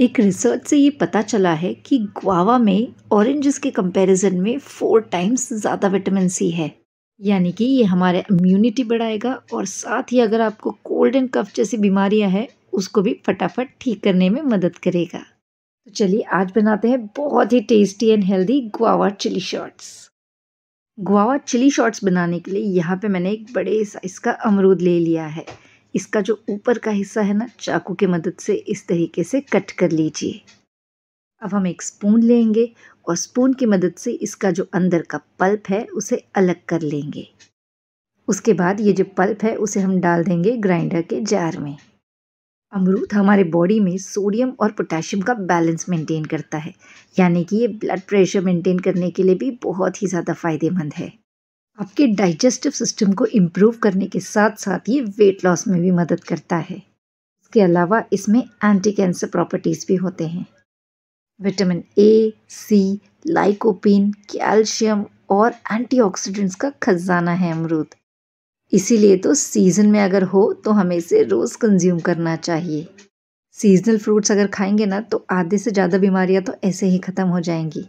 एक रिसर्च से ये पता चला है कि ग्वावा में ऑरेंजेस के कंपैरिजन में फोर टाइम्स ज़्यादा विटामिन सी है यानी कि ये हमारे इम्यूनिटी बढ़ाएगा और साथ ही अगर आपको कोल्ड एंड कफ जैसी बीमारियां हैं उसको भी फटाफट ठीक करने में मदद करेगा तो चलिए आज बनाते हैं बहुत ही tasty and healthy guava chilli shots guava chilli shots बनाने के लिए यहाँ पे मैंने एक बड़े साइज़ का अमरूद ले लिया है इसका जो ऊपर का हिस्सा है ना चाकू की मदद से इस तरीके से कट कर लीजिए अब हम एक स्पून लेंगे और स्पून की मदद से इसका जो अंदर का पल्प है उसे अलग कर लेंगे उसके बाद ये जो पल्प है उसे हम डाल देंगे ग्राइंडर के जार में अमरूद हमारे बॉडी में सोडियम और पोटेशियम का बैलेंस मेंटेन करता है यानी कि ये ब्लड प्रेशर मेंटेन करने के लिए भी बहुत ही ज़्यादा फ़ायदेमंद है आपके डाइजेस्टिव सिस्टम को इम्प्रूव करने के साथ साथ ये वेट लॉस में भी मदद करता है इसके अलावा इसमें एंटी कैंसर प्रॉपर्टीज़ भी होते हैं vitamin A C lycopene calcium और एंटीऑक्सीडेंट्स का खजाना है अमरूद इसीलिए तो सीज़न में अगर हो तो हमें इसे रोज़ कंज्यूम करना चाहिए सीजनल फ्रूट्स अगर खाएंगे ना तो आधे से ज़्यादा बीमारियां तो ऐसे ही ख़त्म हो जाएंगी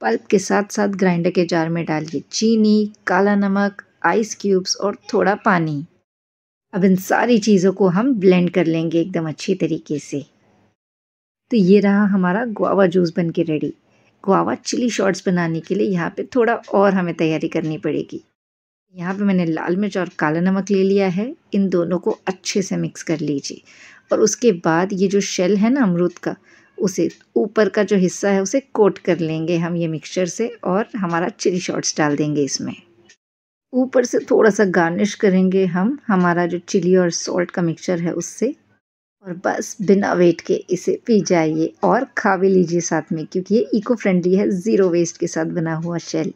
पल्प के साथ साथ ग्राइंडर के जार में डालिए चीनी काला नमक आइस क्यूब्स और थोड़ा पानी अब इन सारी चीज़ों को हम ब्लेंड कर लेंगे एकदम अच्छी तरीके से तो ये रहा हमारा गुआवा जूस बन के रेडी गुआवा चिली शॉर्ट्स बनाने के लिए यहाँ पे थोड़ा और हमें तैयारी करनी पड़ेगी यहाँ पे मैंने लाल मिर्च और काला नमक ले लिया है इन दोनों को अच्छे से मिक्स कर लीजिए और उसके बाद ये जो शेल है ना अमरूद का उसे ऊपर का जो हिस्सा है उसे कोट कर लेंगे हम ये मिक्सचर से और हमारा चिली शॉट्स डाल देंगे इसमें ऊपर से थोड़ा सा गार्निश करेंगे हम हमारा जो चिली और सॉल्ट का मिक्सचर है उससे और बस बिना वेट के इसे पी जाइए और खा भी लीजिए साथ में क्योंकि ये इको फ्रेंडली है ज़ीरो वेस्ट के साथ बना हुआ शेल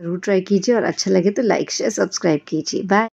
ज़रूर ट्राई कीजिए और अच्छा लगे तो लाइक शेयर सब्सक्राइब कीजिए बाय